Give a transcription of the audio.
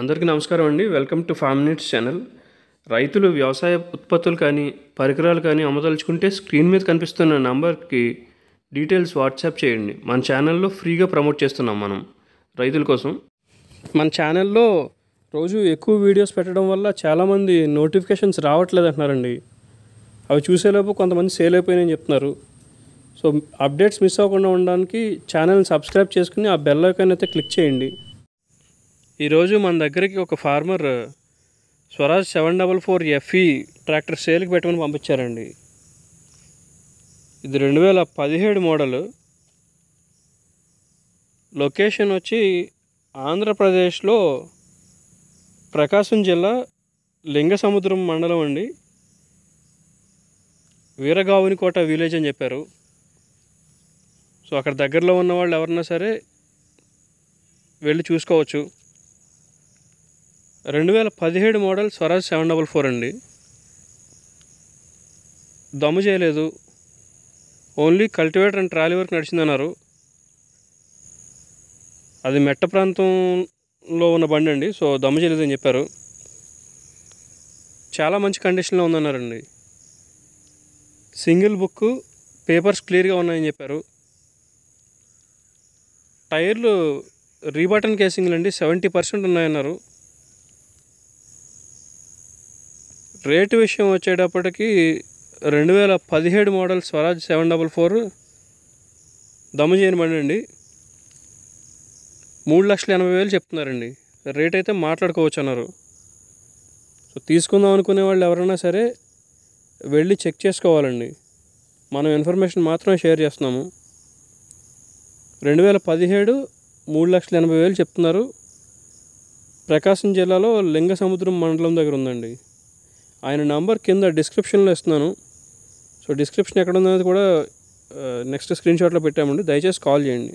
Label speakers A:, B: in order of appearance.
A: అందరికీ నమస్కారం అండి welcome to five minutes channel రైతులు వ్యవసాయ ఉత్పత్తులు కానీ పరికరాలు కానీ అమ్మదలుచుకుంటే స్క్రీన్ మీద కనిపిస్తున్న నంబర్కి డీటెయిల్స్ వాట్సాప్ చేయండి మన ఛానల్లో ఫ్రీగా ప్రమోట్ చేస్తున్నాం మనం రైతుల కోసం మన ఛానల్లో రోజు ఎక్కువ వీడియోస్ పెట్టడం వల్ల చాలామంది నోటిఫికేషన్స్ రావట్లేదు అంటున్నారండి అవి చూసేలోపు కొంతమంది సేల్ అయిపోయినాయని చెప్తున్నారు సో అప్డేట్స్ మిస్ అవ్వకుండా ఉండడానికి ఛానల్ని సబ్స్క్రైబ్ చేసుకుని ఆ బెల్ ఐకాన్ అయితే క్లిక్ చేయండి ఈరోజు మన దగ్గరికి ఒక farmer Swaraj seven double four FE tractor సేల్కి పెట్టుకుని పంపించారండి ఇది రెండు వేల పదిహేడు మోడలు లొకేషన్ వచ్చి ఆంధ్రప్రదేశ్లో ప్రకాశం జిల్లా లింగ సముద్రం మండలం అండి వీరగావునికోట విలేజ్ అని చెప్పారు సో అక్కడ దగ్గరలో ఉన్న వాళ్ళు ఎవరన్నా సరే వెళ్ళి చూసుకోవచ్చు రెండు వేల పదిహేడు model Swaraj seven double four అండి దమ్ము చేయలేదు ఓన్లీ కల్టివేటర్ అండ్ ట్రాలీ వరకు నడిచిందన్నారు అది మెట్ట ప్రాంతంలో ఉన్న బండి అండి సో దమ్ము చేయలేదని చెప్పారు చాలా మంచి కండిషన్లో ఉందన్నారండి సింగిల్ బుక్ పేపర్స్ క్లియర్గా ఉన్నాయని చెప్పారు టైర్లు రీబటన్ కేసింగ్లు అండి సెవెంటీ పర్సెంట్ ఉన్నాయన్నారు రేటు విషయం వచ్చేటప్పటికి రెండు వేల పదిహేడు model Swaraj seven double four దమ్ము చేయనివ్వండి అండి మూడు లక్షల ఎనభై వేలు చెప్తున్నారండి రేట్ అయితే మాట్లాడుకోవచ్చు అన్నారు సో తీసుకుందాం అనుకునే వాళ్ళు ఎవరైనా సరే వెళ్ళి చెక్ చేసుకోవాలండి మనం ఇన్ఫర్మేషన్ మాత్రమే షేర్ చేస్తున్నాము రెండు వేల పదిహేడు మూడు లక్షల ఎనభై వేలు చెప్తున్నారు ప్రకాశం జిల్లాలో లింగ సముద్రం మండలం దగ్గర ఉందండి ఆయన నంబర్ కింద డిస్క్రిప్షన్లో ఇస్తున్నాను సో డిస్క్రిప్షన్ ఎక్కడ ఉందనేది కూడా నెక్స్ట్ స్క్రీన్షాట్లో పెట్టామండి దయచేసి కాల్ చేయండి